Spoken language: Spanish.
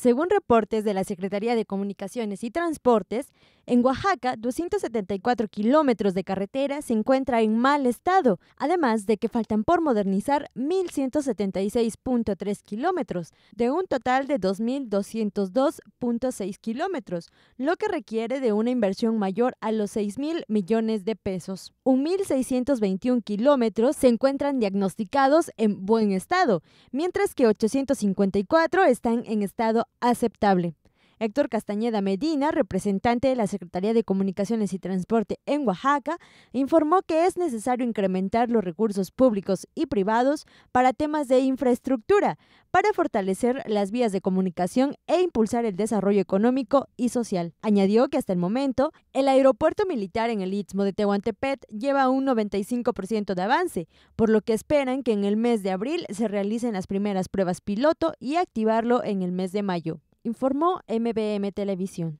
Según reportes de la Secretaría de Comunicaciones y Transportes, en Oaxaca 274 kilómetros de carretera se encuentra en mal estado, además de que faltan por modernizar 1.176.3 kilómetros, de un total de 2.202.6 kilómetros, lo que requiere de una inversión mayor a los 6.000 millones de pesos. 1.621 kilómetros se encuentran diagnosticados en buen estado, mientras que 854 están en estado aceptable. Héctor Castañeda Medina, representante de la Secretaría de Comunicaciones y Transporte en Oaxaca, informó que es necesario incrementar los recursos públicos y privados para temas de infraestructura, para fortalecer las vías de comunicación e impulsar el desarrollo económico y social. Añadió que hasta el momento, el aeropuerto militar en el Istmo de Tehuantepec lleva un 95% de avance, por lo que esperan que en el mes de abril se realicen las primeras pruebas piloto y activarlo en el mes de mayo informó MBM Televisión.